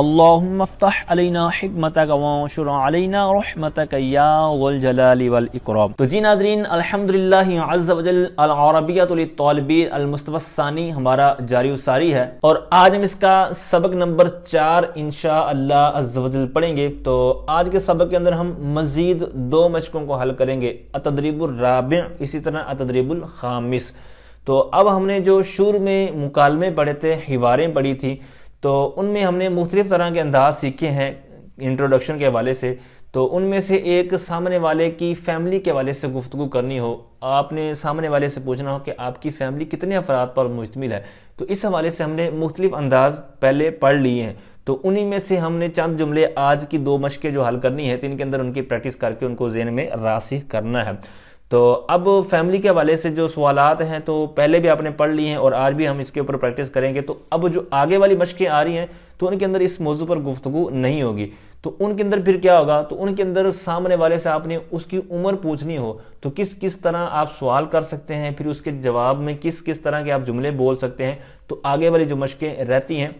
अल्लाफ्तः अलैना हमत वशरना रहमत याजलाकरम तो जी नाजरीन अलहमदिल्लाबीतलबी हमारा जारी सारी है और आज हम इसका सबक नंबर चार इनशा अल्लाह पढ़ेंगे तो आज के सबक के अंदर हम मजीद दो मशकों को हल करेंगे अतदरीबुलराब इसी तरह अतदरीबुल खामिस तो अब हमने जो शुरू में मुकालमे पढ़े थे हिवारें पढ़ी थी तो उनमें हमने मुख्तलिफ़ तरह के अंदाज सीखे हैं इंट्रोडक्शन के हवाले से तो उनमें से एक सामने वाले की फैमिली के वाले से गुफ्तु करनी हो आपने सामने वाले से पूछना हो कि आपकी फैमिली कितने अफराद पर मुश्तमिल है तो इस हवाले से हमने मुख्तलिफ अंदाज पहले पढ़ लिए हैं तो उन्हीं में से हमने चंद जुमले आज की दो मशकें जो हल करनी है तो इनके अंदर उनकी प्रैक्टिस करके उनको जेन में राशि करना है तो अब फैमिली के हवाले से जो सवाल हैं तो पहले भी आपने पढ़ ली हैं और आज भी हम इसके ऊपर प्रैक्टिस करेंगे तो अब जो आगे वाली मशक़ें आ रही हैं तो उनके अंदर इस मौजू पर गुफ्तु नहीं होगी तो उनके अंदर फिर क्या होगा तो उनके अंदर सामने वाले से आपने उसकी उम्र पूछनी हो तो किस किस तरह आप सवाल कर सकते हैं फिर उसके जवाब में किस किस तरह के आप जुमले बोल सकते हैं तो आगे वाली जो मशक़ें रहती हैं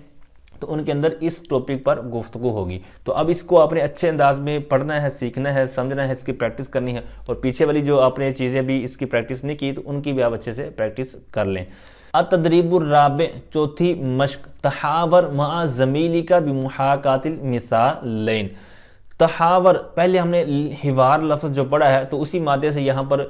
तो उनके अंदर इस टॉपिक पर गुफ्तु होगी तो अब इसको आपने अच्छे अंदाज में पढ़ना है सीखना है समझना है इसकी प्रैक्टिस करनी है और पीछे वाली जो आपने चीज़ें भी इसकी प्रैक्टिस नहीं की तो उनकी भी आप अच्छे से प्रैक्टिस कर लें अतदरीबुर्राब चौथी मश्क तहावर मा जमीली का भी मिसा लेन तहावर पहले हमने हिवार लफ्ज़ जो पढ़ा है तो उसी मादे से यहाँ पर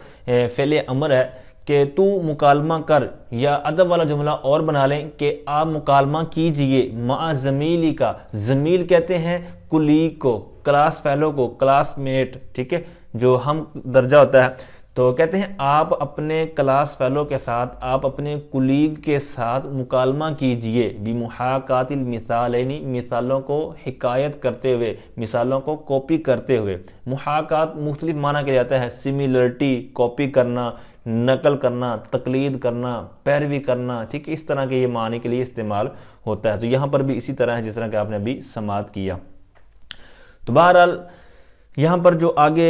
फैले अमर है कि तू मुकालमा कर या अदब वाला जुमला और बना लें कि आप मुकालमा कीजिए माँ जमीली का जमील कहते हैं कुलीग को क्लास फेलो को क्लासमेट ठीक है जो हम दर्जा होता है तो कहते हैं आप अपने क्लास फेलो के साथ आप अपने कुलीग के साथ मुकालमा कीजिए बिमुहाकातिल मिसाल यानी मिसालों को हिकायत करते हुए मिसालों को कॉपी करते हुए मुहाकात मुख्तलिफ माना किया जाता है सिमिलरिटी कॉपी करना नकल करना तकलीद करना पैरवी करना ठीक इस तरह के ये माने के लिए इस्तेमाल होता है तो यहाँ पर भी इसी तरह है जिस तरह के आपने अभी समात किया तो बहरहाल यहाँ पर जो आगे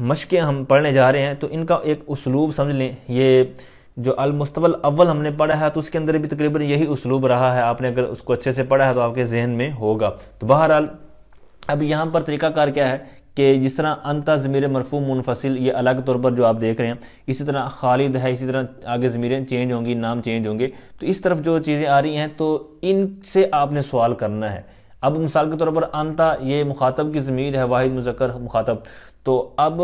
मशक़ें हम पढ़ने जा रहे हैं तो इनका एक उसलूब समझ लें ये जो अलमुस्तवल अव्वल हमने पढ़ा है तो उसके अंदर भी तकरीबन यही उसलूब रहा है आपने अगर उसको अच्छे से पढ़ा है तो आपके जहन में होगा तो बहरहाल अब यहाँ पर तरीकाकार क्या है कि जिस तरह अंत ज़मीर मरफू मुनफसिल ये अलग तौर पर जो आप देख रहे हैं इसी तरह खालिद है इसी तरह आगे ज़मीरें चेंज होंगी नाम चेंज होंगे तो इस तरफ जो चीज़ें आ रही हैं तो इनसे आपने सवाल करना है अब मिसाल के तौर पर अंता ये मुखातब की ज़मीर है वाहिद मुजक्र मुखातब तो अब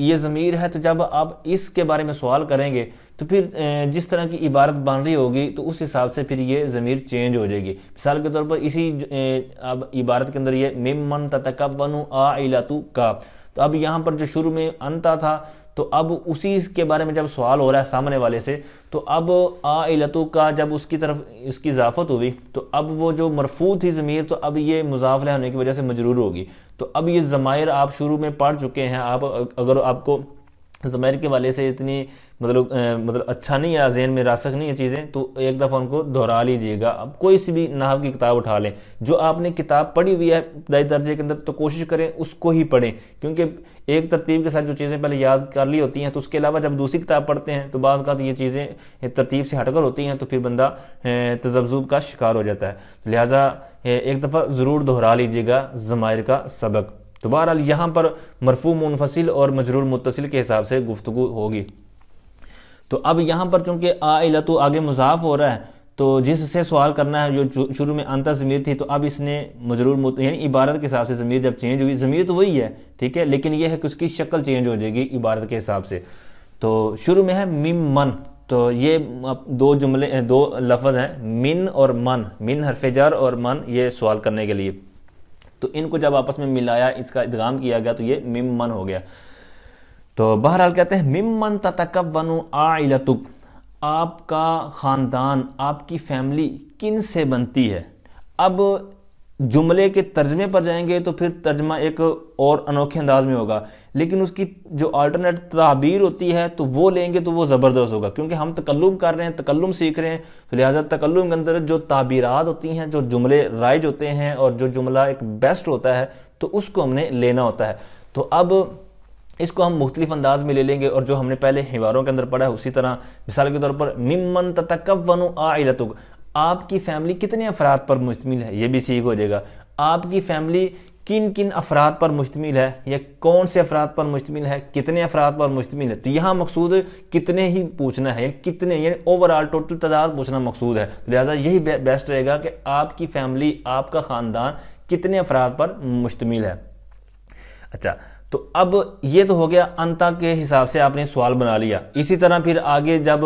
ये ज़मीर है तो जब आप इसके बारे में सवाल करेंगे तो फिर जिस तरह की इबारत बन रही होगी तो उस हिसाब से फिर ये ज़मीर चेंज हो जाएगी मिसाल के तौर पर इसी अब इबारत के अंदर ये मिमन तकबनु आइलातु का तो अब यहाँ पर जो शुरू में अंता था तो अब उसी के बारे में जब सवाल हो रहा है सामने वाले से तो अब आ इलतु का जब उसकी तरफ उसकी इजाफत हुई तो अब वो जो मरफू थी ज़मीर तो अब ये मुजाफले होने की वजह से मजरूर होगी तो अब ये ज़मायर आप शुरू में पढ़ चुके हैं आप अगर आपको ज़मायर के वाले से इतनी मतलब मतलब अच्छा नहीं है जहन में रासक नहीं है चीज़ें तो एक दफ़ा उनको दोहरा लीजिएगा अब कोई सी भी नाव की किताब उठा लें जो आपने किताब पढ़ी हुई है दाई दर्जे के अंदर तो कोशिश करें उसको ही पढ़ें क्योंकि एक तरतीब के साथ जो चीज़ें पहले याद कर ली होती हैं तो उसके अलावा जब दूसरी किताब पढ़ते हैं तो बाज़ ये चीज़ें तरतीब से हटकर होती हैं तो फिर बंदा तजब्जुब का शिकार हो जाता है तो लिहाजा एक दफ़ा ज़रूर दोहरा लीजिएगा ज़मायर का सबक तो बहरहाल यहाँ पर मरफू मुनफसिल और मजरूर मुतसिल के हिसाब से गुफ्तु होगी तो अब यहाँ पर चूंकि आइला तो आगे मुजाफ हो रहा है तो जिससे सवाल करना है जो शुरू में अंतर ज़मीर थी तो अब इसने मजरूर यानी इबारत के हिसाब से ज़मीर जब चेंज हुई ज़मीर तो वही है ठीक है लेकिन यह है कि उसकी शक्ल चेंज हो जाएगी इबारत के हिसाब से तो शुरू में है मिम मन तो ये दो जुमले दो लफज हैं मिन और मन मिन हरफेजर और मन ये सवाल करने के लिए तो इनको जब आपस में मिलाया इसका इदगाम किया गया तो ये मिम मन हो गया तो बहरहाल कहते हैं मिमन ततकवनु आइलतुक आपका ख़ानदान आपकी फैमिली किन से बनती है अब जुमले के तर्जमे पर जाएंगे तो फिर तर्जमा एक और अनोखे अंदाज में होगा लेकिन उसकी जो अल्टरनेट तबीर होती है तो वो लेंगे तो वो ज़बरदस्त होगा क्योंकि हम तकल्लुम कर रहे हैं तकल्लुम सीख रहे हैं तो लिहाजा तकल्लुम के अंदर जो ताबीरात होती हैं जो जुमले राइज होते हैं और जो जुमला एक बेस्ट होता है तो उसको हमने लेना होता है तो अब इसको हम मुख्तलिफ अंदाज में ले लेंगे और जो हमने पहले हिवारों के अंदर पढ़ा है उसी तरह मिसाल के तौर पर मिमन तकवन आइलतुग आपकी फैमिली कितने अफराद पर मुश्तमिल है ये भी ठीक हो जाएगा आपकी फैमिली किन किन अफराद पर मुश्तमिल है या कौन से अफराद पर मुश्तमिल है कितने अफराद पर मुश्तमिल है तो यहाँ मकसूद कितने ही पूछना है यानी कितने यानी ओवरऑल टोटल तादाद पूछना मकसूद है तो लिहाजा यही बेस्ट रहेगा कि आपकी फैमिली आपका ख़ानदान कितने अफराद पर मुश्तमिल है अच्छा तो अब ये तो हो गया अंत के हिसाब से आपने सवाल बना लिया इसी तरह फिर आगे जब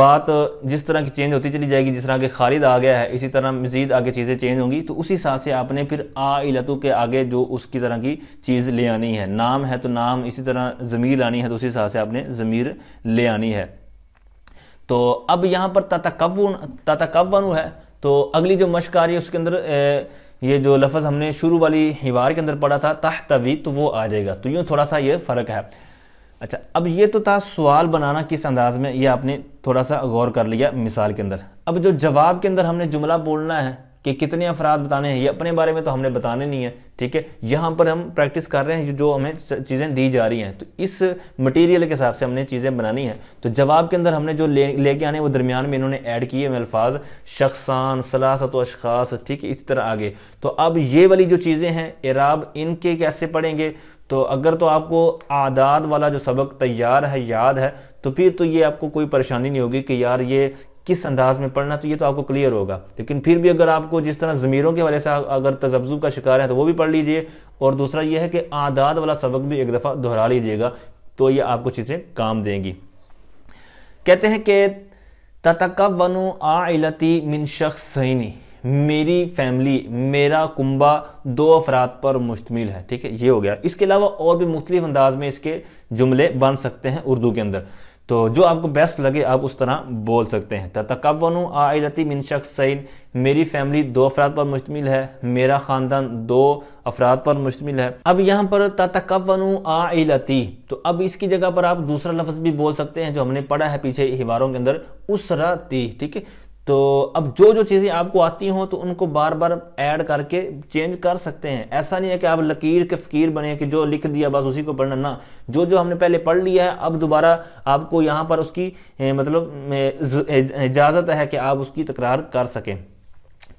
बात जिस तरह की चेंज होती चली जाएगी जिस तरह के खालिद आ गया है इसी तरह मजीद आगे चीज़ें चेंज होंगी तो उसी हिसाब से आपने फिर आ इलतु के आगे जो उसकी तरह की चीज़ ले आनी है नाम है तो नाम इसी तरह ज़मीर लानी है तो उसी हिसाब से आपने ज़मीर ले आनी है तो अब यहाँ पर ततकवन ततकवन है तो अगली जो मशक आ रही है उसके अंदर ए, ये जो लफ्ज़ हमने शुरू वाली हिवार के अंदर पढ़ा था तह तवी तो वो आ जाएगा तो यूँ थोड़ा सा ये फ़र्क है अच्छा अब ये तो था सवाल बनाना किस अंदाज में ये आपने थोड़ा सा गौर कर लिया मिसाल के अंदर अब जो जवाब के अंदर हमने जुमला बोलना है कि कितने अफराद बताने हैं ये अपने बारे में तो हमने बताने नहीं है ठीक है यहाँ पर हम प्रैक्टिस कर रहे हैं जो हमें चीज़ें दी जा रही हैं तो इस मटेरियल के हिसाब से हमने चीज़ें बनानी है तो जवाब के अंदर हमने जो ले लेके आने वो दरमियान में इन्होंने ऐड किए हुए अल्फाज शख्सान सलासत अशखास ठीक है इस तरह आगे तो अब ये वाली जो चीज़ें हैं इराब इनके कैसे पढ़ेंगे तो अगर तो आपको आदाद वाला जो सबक तैयार है याद है तो फिर तो ये आपको कोई परेशानी नहीं होगी कि यार ये किस अंदाज में पढ़ना तो ये तो आपको क्लियर होगा लेकिन फिर भी अगर आपको जिस तरह ज़मीरों के हवाले से अगर तजब्जु का शिकार है तो वो भी पढ़ लीजिए और दूसरा ये है कि आदाद वाला सबक भी एक दफ़ा दोहरा लीजिएगा तो ये आपको चीज़ें काम देंगी कहते हैं कि ततकवन आलती मिन शख्सैनी मेरी फैमिली मेरा कुंबा दो अफराद पर मुश्तमिल है ठीक है ये हो गया इसके अलावा और भी मुख्तलिफ अंदाज में इसके जुमले बन सकते हैं उर्दू के अंदर तो जो आपको बेस्ट लगे आप उस तरह बोल सकते हैं तकवन आइलती मिन शख्सिन मेरी फैमिली दो अफराद पर मुश्तमिल है मेरा ख़ानदान दो अफराद पर मुश्तमिल है अब यहाँ पर तकवन आइलती तो अब इसकी जगह पर आप दूसरा लफ्ज़ भी बोल सकते हैं जो हमने पढ़ा है पीछे हिवारों के अंदर ती ठीक है तो अब जो जो चीज़ें आपको आती हों तो उनको बार बार ऐड करके चेंज कर सकते हैं ऐसा नहीं है कि आप लकीर के फकीर बने कि जो लिख दिया बस उसी को पढ़ना ना जो जो हमने पहले पढ़ लिया है अब दोबारा आपको यहाँ पर उसकी मतलब इजाज़त है कि आप उसकी तकरार कर सकें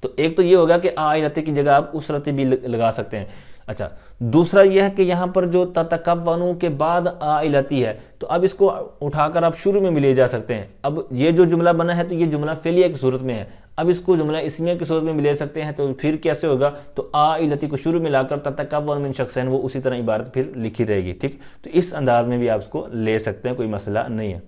तो एक तो ये होगा कि रत की जगह आप उस रत भी लगा सकते हैं अच्छा दूसरा यह है कि यहाँ पर जो तकवनु के बाद आलती है तो अब इसको उठाकर आप शुरू में भी ले जा सकते हैं अब ये जो जुमला बना है तो ये जुमला फेलिया की सूरत में है अब इसको जुमला इसमिया की सूरत में भी ले सकते हैं तो फिर कैसे होगा तो आलती को शुरू में लाकर तकवन मिन शख्स वो उसी तरह इबारत फिर लिखी रहेगी ठीक तो इस अंदाज में भी आप इसको ले सकते हैं कोई मसला नहीं है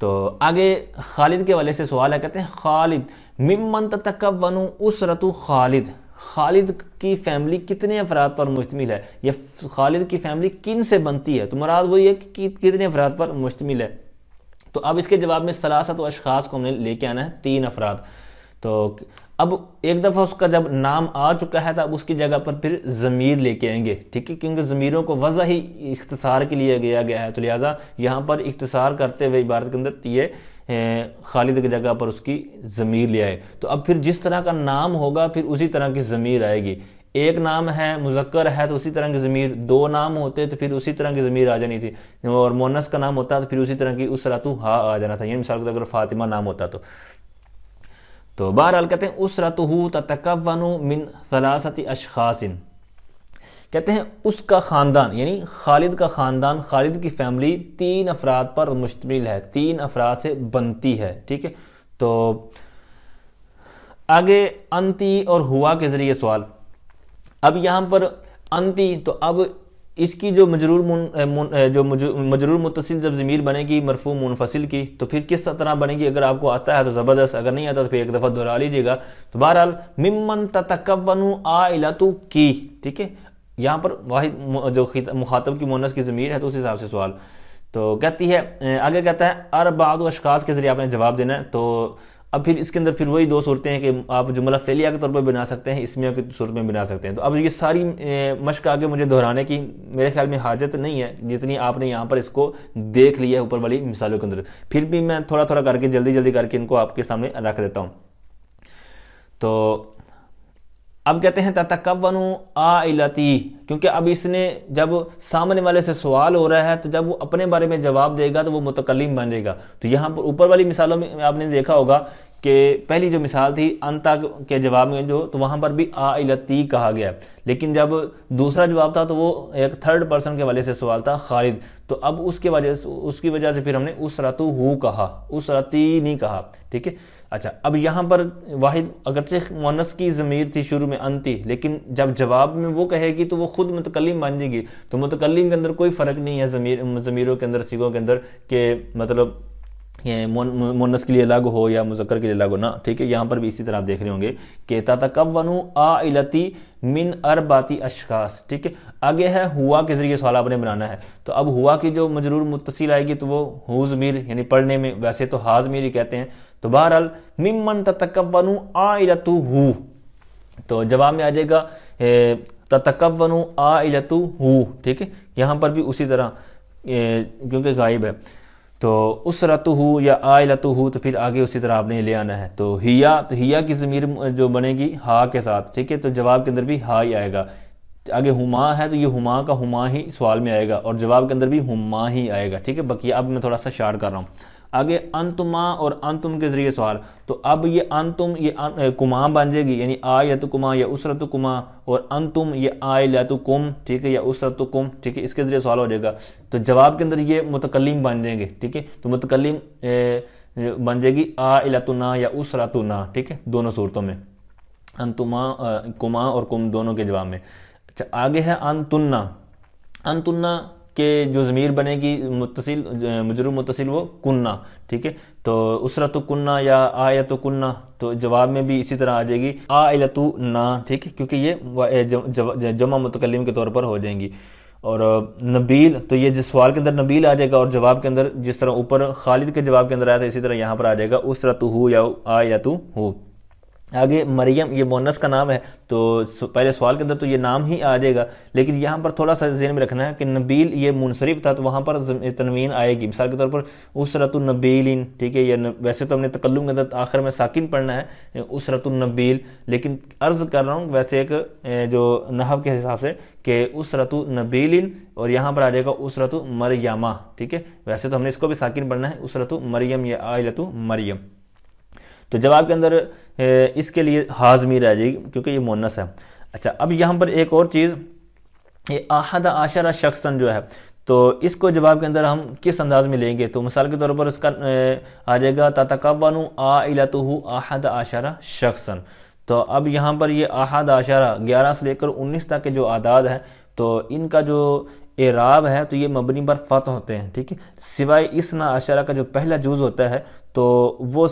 तो आगे खालिद के वाले से सवाल है कहते हैं खालिद मिमन तकवनु उस रतु खालिद खालिद की फैमिली कितने अफराद पर मुश्तमिल है या खालिद की फैमिली किन से बनती है तो मुराद वही है कि कितने अफराद पर मुश्तमिल है तो अब इसके जवाब में सलासत अशखास को हमने लेके आना है तीन अफराद तो अब एक दफ़ा उसका जब नाम आ चुका है तो अब उसकी जगह पर फिर ज़मीर लेके आएंगे ठीक है क्योंकि ज़मीरों को वजह ही इख्तसार के लिए गया गया है तो लिहाजा यहाँ पर इख्तसार करते हुए इबारत के अंदर ये खालिद की जगह पर उसकी ज़मीर ले आए तो अब फिर जिस तरह का नाम होगा फिर उसी तरह की ज़मीर आएगी एक नाम है मुजक्कर है तो उसी तरह की ज़मीर दो नाम होते तो फिर उसी तरह की ज़मीर आ जानी थी और मोनस का नाम होता तो फिर उसी तरह की उस रातु हा आ जाना था यानी मिसाल अगर फातिमा नाम होता तो तो बहरहाल कहते हैं उस रतु तकवन मिन सलासती अशखासिन कहते हैं उसका ख़ानदान यानी खालिद का ख़ानदान खालिद की फैमिली तीन अफराद पर मुश्तमिल है तीन अफराद से बनती है ठीक है तो आगे अंति और हुआ के ज़रिए सवाल अब यहां पर अंति तो अब इसकी जो मजरूर मुन, मुन, जो मजरूर मुतसिल जब ज़मीर बनेगी मरफू मुनफसिल की तो फिर किस तरह बनेगी अगर आपको आता है तो ज़बरदस्त अगर नहीं आता तो फिर एक दफ़ा दोहरा लीजिएगा तो बहरहाल मिमन आ आलतु की ठीक है यहाँ पर वाहिद जो मुखातब की मोनस की ज़मीर है तो उस हिसाब से सवाल तो कहती है आगे कहता है अरबाद अशकाज के ज़रिए आपने जवाब देना है तो अब फिर इसके अंदर फिर वही दो सूरतें हैं कि आप जुमला फेलिया के तौर पर बना सकते हैं इसमिया की सूरत में बना सकते हैं तो अब ये सारी मशक आगे मुझे दोहराने की मेरे ख्याल में हाजत नहीं है जितनी आपने यहाँ पर इसको देख लिया है ऊपर वाली मिसालों के अंदर फिर भी मैं थोड़ा थोड़ा करके जल्दी जल्दी करके इनको आपके सामने रख देता हूँ तो अब कहते हैं ततकवनु आइलती क्योंकि अब इसने जब सामने वाले से सवाल हो रहा है तो जब वो अपने बारे में जवाब देगा तो वो मुतकलम बनेगा तो यहाँ पर ऊपर वाली मिसालों में आपने देखा होगा कि पहली जो मिसाल थी अंता के जवाब में जो तो वहाँ पर भी आइलती कहा गया लेकिन जब दूसरा जवाब था तो वो एक थर्ड पर्सन के वाले से सवाल था खालिद तो अब उसके वजह उसकी वजह से फिर हमने उस रतु हु कहा उस रती नहीं कहा ठीक है अच्छा अब यहाँ पर वाहिद अगरचे मोनस की ज़मीर थी शुरू में अंति लेकिन जब जवाब में वो कहेगी तो वो खुद मतकलम मान जाएगी तो मतकलम के अंदर कोई फ़र्क नहीं है ज़मीर ज़मीरों के अंदर सिगों के अंदर के मतलब मोनस के लिए अलग हो या मुजक्र के लिए अलग हो ना ठीक है यहाँ पर भी इसी तरह आप देख रहे होंगे कब वनू आलती मिन अरबाती अशखास ठीक है आगे है हुआ के ज़रिए सवाल आपने बनाना है तो अब हुआ की जो मजरूर मुतसिल आएगी तो वो हुजमीर यानी पढ़ने में वैसे तो हाजमीर ही कहते हैं तो बहरहाल मिमन तकवनु आयतु हु तो जवाब में आ जाएगा तकवनु आयतु हु ठीक है यहाँ पर भी उसी तरह क्योंकि गायब है तो उस रतु हु या लतु हु तो फिर आगे उसी तरह आपने ले आना है तो हिया तो हिया की ज़मीर जो बनेगी हा के साथ ठीक है तो जवाब के अंदर भी हा ही आएगा आगे हुमा है तो ये हुमा का हुमा ही सवाल में आएगा और जवाब के अंदर भी हुमा ही आएगा ठीक है बाकी अब मैं थोड़ा सा शार्ट कर रहा हूँ आगे अंतुमा और अंतुम के जरिए सवाल तो अब ये अंतुम ये अं, कुमा बन जाएगी यानी आ या तो कुमा या उसरत कुमा और अंतुम ये आय तो कुम ठीक है या उसरत कुम ठीक है इसके जरिए सवाल हो जाएगा तो जवाब के अंदर ये मुतकलीम बन जाएंगे ठीक है तो मुतकलम बन जाएगी आ इलातुना या उसरतुना ठीक है दोनों सूरतों में अंतुमा कुमा और कुम दोनों के जवाब में अच्छा आगे है अंतुन्ना अंतुन्ना के जो ज़मीर बनेगी मुतसिल मजरू मुतसिल वो कुन्ना ठीक है तो तो कुन्ना या तो कुन्ना तो जवाब में भी इसी तरह आ जाएगी आयलतु ना ठीक है क्योंकि ये जमा मुतकलम के तौर पर हो जाएंगी और नबील तो ये जिस सवाल के अंदर नबील आ जाएगा और जवाब के अंदर जिस तरह ऊपर खालिद के जवाब के अंदर आया था इसी तरह यहाँ पर आ जाएगा तो हु या तो हु आगे मरियम ये बोनस का नाम है तो पहले सवाल के अंदर तो ये नाम ही आ जाएगा लेकिन यहाँ पर थोड़ा सा जहन में रखना है कि नबील ये मुनसरफ था तो वहाँ पर तनवीन आएगी मिसाल के तौर पर उस उसरतुलनबीलिन ठीक है या वैसे तो हमने तकल्लुम के अंदर आखिर में साकिन पढ़ना है उस रतुलनबील लेकिन अर्ज़ कर रहा हूँ वैसे एक जो नहब के हिसाब से कि रतु नबीलिन और यहाँ पर आ जाएगा रतु मरियमा ठीक है वैसे तो हमने इसको भी साकिन पढ़ना है रतु मरियम या आयलतु मरियम तो जवाब के अंदर इसके लिए हाजमी रह जाएगी क्योंकि ये मोनस है अच्छा अब यहाँ पर एक और चीज़ ये आहद आशरा शख्सन जो है तो इसको जवाब के अंदर हम किस अंदाज में लेंगे तो मिसाल के तौर पर उसका आ जाएगा तातकवानु आ इलातु आहद आशारा शख्सन तो अब यहाँ पर ये आहद आशारा ग्यारह से लेकर उन्नीस तक के जो आदाद हैं तो इनका जो एराब है तो ये मबनी पर फत होते हैं ठीक है सिवाय इस ना अशरा का जो पहला जूज़ होता है तो वो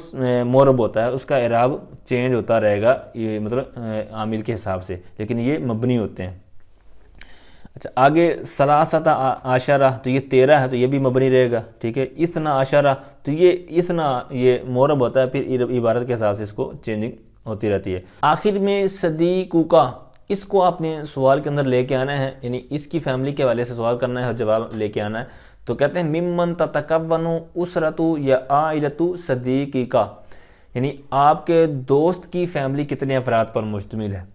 मोरब होता है उसका एराब चेंज होता रहेगा ये मतलब आमिल के हिसाब से लेकिन ये मबनी होते हैं अच्छा आगे सलासत आशारा तो ये तेरह है तो ये भी मबनी रहेगा ठीक है इतना आशारा तो ये इतना ये मोरब होता है फिर इबारत के हिसाब से इसको चेंजिंग होती रहती है आखिर में सदीकू का इसको आपने सवाल के अंदर लेके आना है यानी इसकी फैमिली के हवाले से सवाल करना है और जवाब लेके आना है तो कहते हैं मिमन तकवनु उस रतु या रतु सदीकी का यानी आपके दोस्त की फैमिली कितने अफराद पर मुश्तमिल है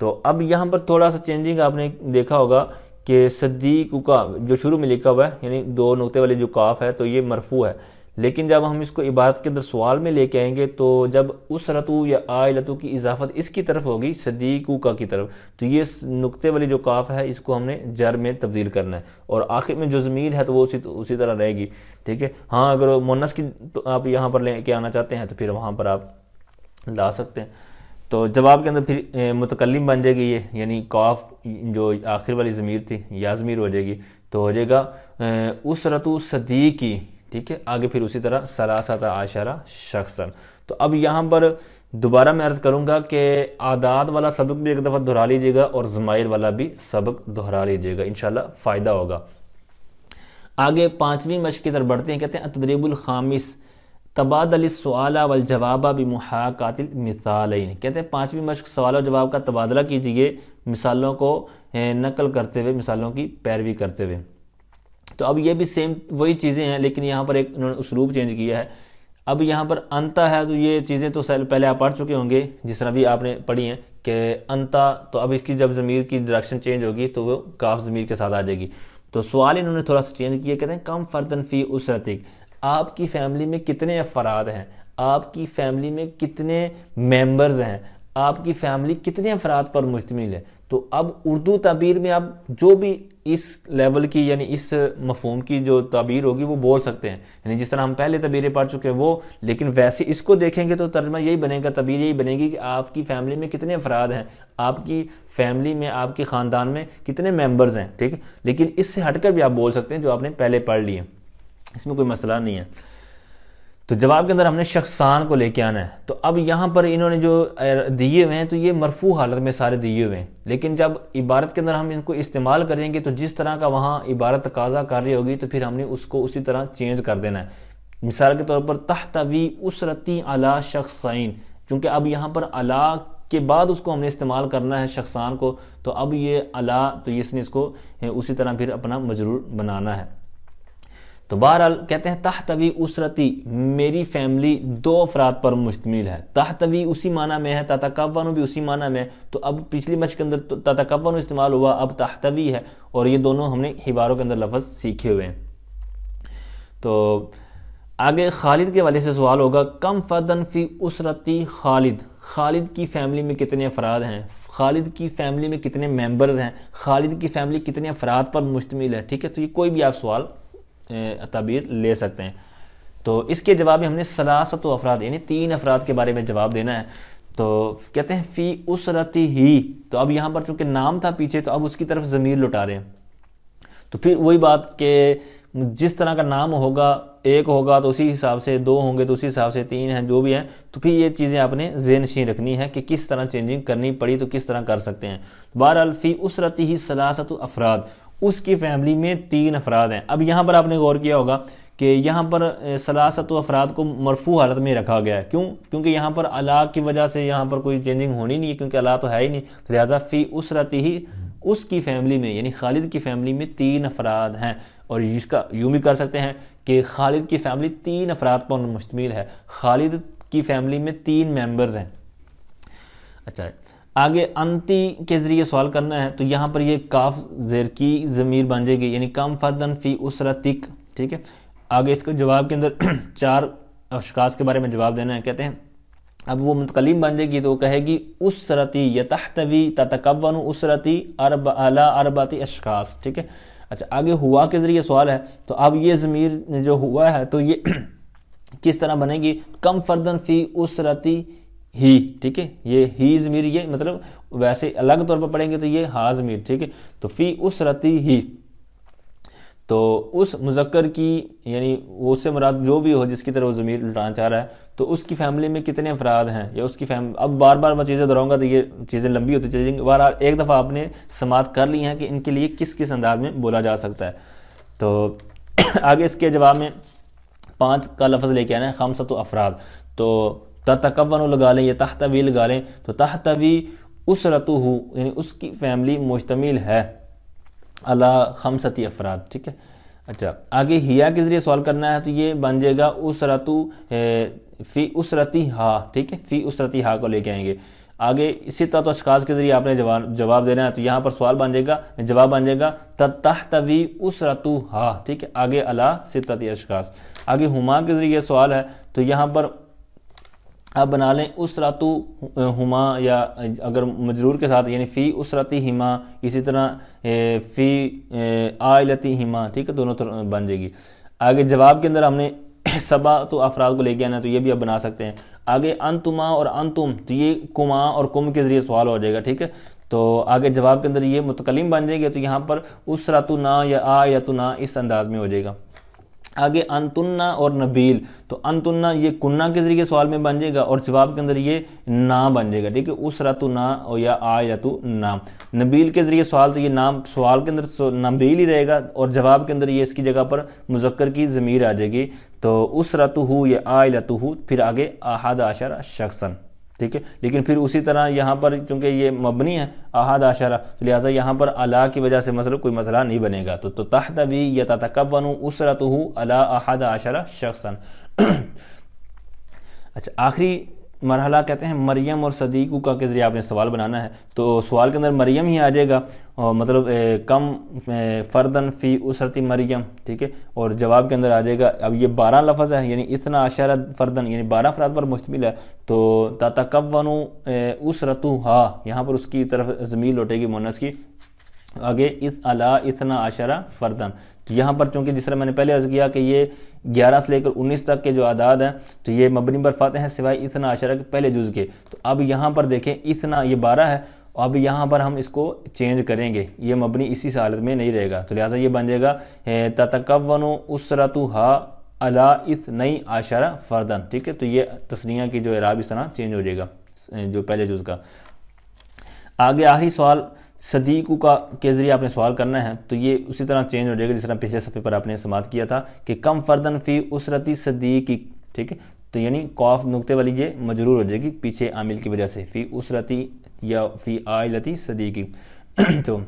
तो अब यहाँ पर थोड़ा सा चेंजिंग आपने देखा होगा कि सदीक का जो शुरू में लिखा हुआ है यानी दो नुकते वाले जो काफ है तो ये मरफू है लेकिन जब हम इसको इबादत के अंदर सवाल में लेके आएंगे तो जब उस रतु या आय लतु की इजाफत इसकी तरफ होगी सदीकू का की तरफ तो ये नुकते वाली जो काफ है इसको हमने जर में तब्दील करना है और आखिर में जो ज़मीर है तो वो उसी उसी तरह रहेगी ठीक है हाँ अगर मोनस की तो आप यहाँ पर लेके आना चाहते हैं तो फिर वहाँ पर आप ला सकते हैं तो जवाब के अंदर फिर मुतकलम बन जाएगी ये यानी काफ जो आखिर वाली ज़मीर थी या ज़मीर हो जाएगी तो हो जाएगा उस रतु सदी की ठीक है आगे फिर उसी तरह सलासत आशारा शख्सन तो अब यहाँ पर दोबारा मैं अर्ज़ करूँगा कि आदात वाला सबक भी एक दफ़ा दोहरा लीजिएगा और ज़माइल वाला भी सबक दोहरा लीजिएगा इन फ़ायदा होगा आगे पाँचवीं मश की तरफ बढ़ते हैं कहते हैं तबादल सवाल वल जवाब भी महाकातिल मिसाल कहते हैं पाँचवीं मश्क सवाल और जवाब का तबादला कीजिए मिसालों को नकल करते हुए मिसालों की पैरवी करते हुए तो अब ये भी सेम वही चीज़ें हैं लेकिन यहाँ पर एक उन्होंने उसलूब चेंज किया है अब यहाँ पर अंता है तो ये चीज़ें तो पहले आप पढ़ चुके होंगे जिस तरह भी आपने पढ़ी हैं कि अंता तो अब इसकी जब ज़मीर की डायरेक्शन चेंज होगी तो वो काफ ज़मीर के साथ आ जाएगी तो सवाल इन्होंने थोड़ा सा चेंज किया कहते हैं कम फर्दन फ़ी रतिक आपकी फैमिली में कितने अफराद हैं आपकी फैमिली में कितने मेम्बर्स हैं आपकी फैमिली कितने अफराद पर मुश्तमिल है तो अब उर्दू तबीर में आप जो भी इस लेवल की यानी इस मफहम की जो तबीर होगी वो बोल सकते हैं यानी जिस तरह हम पहले तबीरें पढ़ चुके हैं वो लेकिन वैसे इसको देखेंगे तो तर्जमा यही बनेगा तबीर यही बनेगी कि आपकी फैमिली में कितने अफराद हैं आपकी फैमिली में आपके ख़ानदान में कितने मेम्बर्स हैं ठीक है लेकिन इससे हटकर भी आप बोल सकते हैं जो आपने पहले पढ़ लिए इसमें कोई मसला नहीं है तो जवाब के अंदर हमने शख्सान को लेके आना है तो अब यहाँ पर इन्होंने जो दिए हुए हैं तो ये मरफू हालत में सारे दिए हुए हैं लेकिन जब इबारत के अंदर हम इनको इस्तेमाल करेंगे तो जिस तरह का वहाँ इबारत तकाजा कर रही होगी तो फिर हमने उसको उसी तरह चेंज कर देना है मिसाल के तौर पर तहतवी उसरती अला शख्साइन चूँकि अब यहाँ पर अला के बाद उसको हमने इस्तेमाल करना है शख्सान को तो अब ये अला तो इसने इसको उसी तरह फिर अपना मजरूर बनाना है तो बहरहाल कहते हैं तहतवी उसरती मेरी फैमिली दो अफराद पर मुश्तमिल है तहतवी उसी माना में है ताताकवन भी उसी माना में है तो अब पिछली मच के अंदर तो ततकवन इस्तेमाल हुआ अब तहतवी है और ये दोनों हमने हिबारों के अंदर लफ्ज़ सीखे हुए हैं तो आगे खालिद के वाले से सवाल होगा कम फदन फ़ी उसरती खालिद खालिद की फैमिली में कितने अफराद हैं खालिद की फैमिली में कितने मेंबर्स हैं खालिद की फैमिली कितने अफराद पर मुश्तमिल है ठीक है तो ये कोई भी आप सवाल तबीर ले सकते हैं तो इसके जवाब में हमने सलासत अफराद यानी तीन अफराद के बारे में जवाब देना है तो कहते हैं फ़ी उस रती ही तो अब यहाँ पर चूंकि नाम था पीछे तो अब उसकी तरफ ज़मीर लुटा रहे हैं तो फिर वही बात के जिस तरह का नाम होगा एक होगा तो उसी हिसाब से दो होंगे तो उसी हिसाब से तीन हैं जो भी हैं तो फिर ये चीज़ें आपने जेन शी रखनी है कि किस तरह चेंजिंग करनी पड़ी तो किस तरह कर सकते हैं बहरहाल फ़ी उस रती ही सलासत अफराद उसकी फैमिली में तीन अफराद हैं अब यहाँ पर आपने गौर किया होगा कि यहाँ पर सलासत अफराद को मरफू हालत में रखा गया है क्यों क्योंकि यहाँ पर अला की वजह से यहाँ पर कोई चेंजिंग होनी नहीं है क्योंकि अला तो है ही नहीं तो लिहाजा फ़ी उसरती ही उसकी फैमिली में यानी खालिद की फैमिली में तीन अफराद हैं और इसका यूं भी कर सकते हैं कि खालिद की फैमिली तीन अफराद पर मुश्तमिल है खालिद की फैमिली में तीन मेम्बर्स हैं अच्छा आगे अंति के ज़रिए सवाल करना है तो यहाँ पर ये काफ जेर की ज़मीर बन जाएगी यानी कम फदन फ़ी उसरतिक ठीक है आगे इसके जवाब के अंदर चार अशकाश के बारे में जवाब देना है कहते हैं अब वो मुतकलीम बन जाएगी तो कहेगी उसरती यतहतवी ततकवन उसरती अरब अला अरबाती अशकाश ठीक है अच्छा आगे हुआ के ज़रिए सवाल है तो अब ये ज़मीर जो हुआ है तो ये किस तरह बनेगी कम फर्दन फ़ी उसरती ही ठीक है ये ही ज़मीर ये मतलब वैसे अलग तौर पर पढ़ेंगे तो ये हा ज़मीर ठीक है तो फ़ी उस रती ही तो उस मुजक्कर की यानी वो से मुराद जो भी हो जिसकी तरह वो ज़मीर उल्टाना चाह रहा है तो उसकी फैमिली में कितने अफराद हैं या उसकी फैमिली अब बार बार मैं चीज़ें दोहराऊंगा तो ये चीज़ें लंबी होती चली जाएंगी बार एक दफ़ा आपने समात कर ली है कि इनके लिए किस किस अंदाज में बोला जा सकता है तो आगे इसके जवाब में पाँच का लफ्ज़ लेके आना है खामसत अफराद तो तकवन लगा लें या तहतवी लगा लें तो तहतवी उस रतु हो यानी उसकी फैमिली मुश्तमिल है अला खमसती अफराद ठीक है अच्छा आगे हिया के ज़रिए सॉल्व करना है तो ये बन जाएगा उस रतु फ़ी उस रती हा ठीक है फ़ी उस रती हा को लेके आएंगे आगे इसी तरह तो अशकाज के ज़रिए आपने जवाब जवाब देना है तो यहाँ पर सवाल बन जाएगा जवाब बन जाएगा तह तवी उस रतु हा ठीक है आगे अला सित अशकाज आगे हुमा के ज़रिए सवाल है तो यहाँ पर आप बना लें उस रातु हुमा या अगर मजरूर के साथ यानी फ़ी उस राती हिमा इसी तरह फ़ी आलती हिमा ठीक है दोनों तरह बन जाएगी आगे जवाब के अंदर हमने सबा तो अफराद को लेके आना तो ये भी आप बना सकते हैं आगे अंतुमा और अंतुम तो ये कुमा और कुम के ज़रिए सवाल हो जाएगा ठीक है तो आगे जवाब के अंदर ये मुतकलम बन जाएगी तो यहाँ पर उस रातु ना या आ या तो ना इस अंदाज में हो जाएगा आगे अंतुन्ना और नबील तो अंतुन्ना ये कुन्ना के जरिए सवाल में बन जाएगा और जवाब के अंदर ये ना बन जाएगा ठीक है उस रतु ना और या आ तू ना नबील के जरिए सवाल तो ये नाम सवाल के अंदर नबील ही रहेगा और जवाब के अंदर ये इसकी जगह पर मुजक्कर की ज़मीर आ जाएगी तो उस रतु हु या आ रतु हु फिर आगे आहद आशर शख्सन ठीक है लेकिन फिर उसी तरह यहाँ पर चूंकि ये मबनी है अहद आशारा तो लिहाजा यहाँ पर अला की वजह से मतलब कोई मसला नहीं बनेगा तो तो तहत भी या तकवन हूँ अला अहद आशारा शख्सन अच्छा आखिरी मरहला कहते हैं मरियम और सदीकू का के ज़रिए आपने सवाल बनाना है तो सवाल के अंदर मरियम ही आ जाएगा और मतलब ए, कम ए, फर्दन फ़ी उसरती मरियम ठीक है और जवाब के अंदर आ जाएगा अब ये बारह लफज है यानी इतना अशारा फर्दन यानी बारह अफराद पर मुश्तमिल है तो ताता कब वनु उसरतु हा यहाँ पर उसकी तरफ ज़मीन लौटेगी मोनस की आगे इस अला इतना आशरा फर्दन तो यहाँ पर चूंकि जिस तरह मैंने पहले अर्ज़ किया कि ये 11 से लेकर 19 तक के जो आदाद हैं तो ये मबनी पर फाते हैं सिवाय इतना आशरा के पहले जुज़ के तो अब यहाँ पर देखें इतना ये 12 है अब यहाँ पर हम इसको चेंज करेंगे ये मबनी इसी हालत में नहीं रहेगा तो लिहाजा ये बन जाएगा तकवन उसरतु हा अला इस नई आशरा फर्दन ठीक है तो ये तस्निया की जो इराब इस तरह चेंज हो जाएगा जो पहले जुज़ का आगे आखिरी सवाल सदीकू का के जरिए आपने सवाल करना है तो ये उसी तरह चेंज हो जाएगा जिस तरह पिछले सफ़े पर आपने समाप्त किया था कि कम फर्दन फ़ी उसरती की ठीक है तो यानी कौफ नुकते वाली ये मजरूर हो जाएगी पीछे आमिल की वजह से फ़ी उसरती या फ़ी आयलती सदीकी तो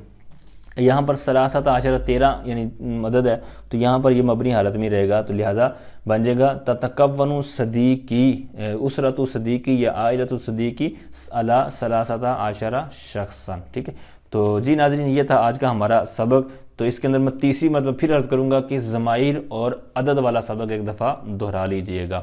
यहाँ पर सरासत आशर तेरह यानी मदद है तो यहाँ पर ये मबनी हालत में रहेगा तो लिहाजा बन जाएगा तकवन सदीकी उसरत सदीकी या आयलत सदीकी अला सलासत आशरा शख्सन ठीक है तो जी नाजरीन ये था आज का हमारा सबक तो इसके अंदर मैं तीसरी मतलब फिर अर्ज़ करूँगा कि ज़माइर और अदद वाला सबक एक दफ़ा दोहरा लीजिएगा